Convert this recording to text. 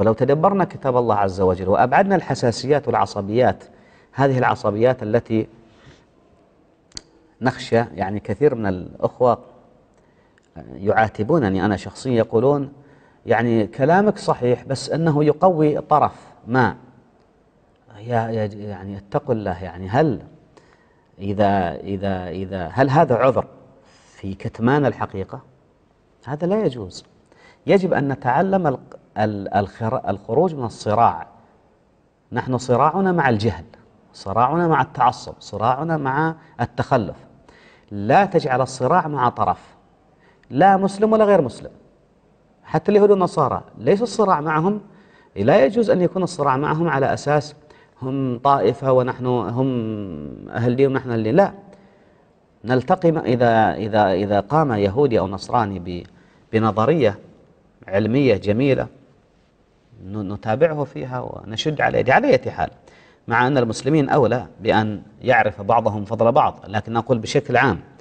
ولو تدبرنا كتاب الله عز وجل وأبعدنا الحساسيات والعصبيات هذه العصبيات التي نخشى يعني كثير من الأخوة يعاتبونني أنا شخصيا يقولون يعني كلامك صحيح بس أنه يقوي طرف ما يا يعني اتقوا الله يعني هل إذا إذا إذا هل هذا عذر في كتمان الحقيقة؟ هذا لا يجوز يجب أن نتعلم الخروج من الصراع نحن صراعنا مع الجهل صراعنا مع التعصب صراعنا مع التخلف لا تجعل الصراع مع طرف لا مسلم ولا غير مسلم حتى اليهود والنصارى ليس الصراع معهم لا يجوز أن يكون الصراع معهم على أساس هم طائفة ونحن هم أهل دين ونحن اللي لا نلتقي إذا, إذا, إذا قام يهودي أو نصراني بنظرية علمية جميلة نتابعه فيها ونشد عليه على أي حال مع أن المسلمين أولى بأن يعرف بعضهم فضل بعض لكن نقول بشكل عام